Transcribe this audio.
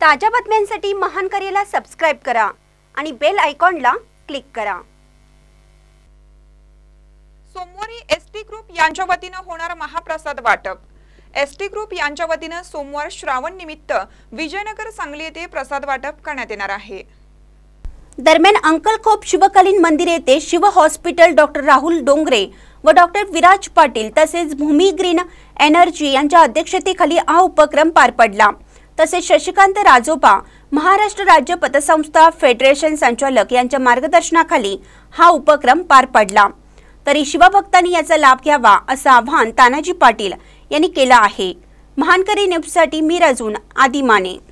ताज्या बातम्यांसाठी महान करेला सबस्क्राईब करा आणि बेल आयकॉनला क्लिक करा सोमवारी एसटी ग्रुप यांच्या वतीनं होणार महाप्रसाद वाटप एसटी ग्रुप यांच्या वतीनं सोमवार श्रावण निमित्त विजयनगर सांगली येथे प्रसाद वाटप करण्यात येणार आहे दरम्यान अंकलखोप शिवकालीन मंदिर येथे शिव हॉस्पिटल डॉक्टर राहुल डोंगरे व डॉक्टर विराज पाटील तसेच भूमी ग्रीन एनर्जी यांच्या अध्यक्षतेखाली हा उपक्रम पार पडला तसेच शशिकांत राजोबा महाराष्ट्र राज्य पतसंस्था फेडरेशन संचालक यांच्या मार्गदर्शनाखाली हा उपक्रम पार पडला तरी शिवभक्तांनी याचा लाभ घ्यावा असं आवाहन तानाजी पाटील यांनी केलं आहे महानकरी न्यूजसाठी मी रजून आदिमाने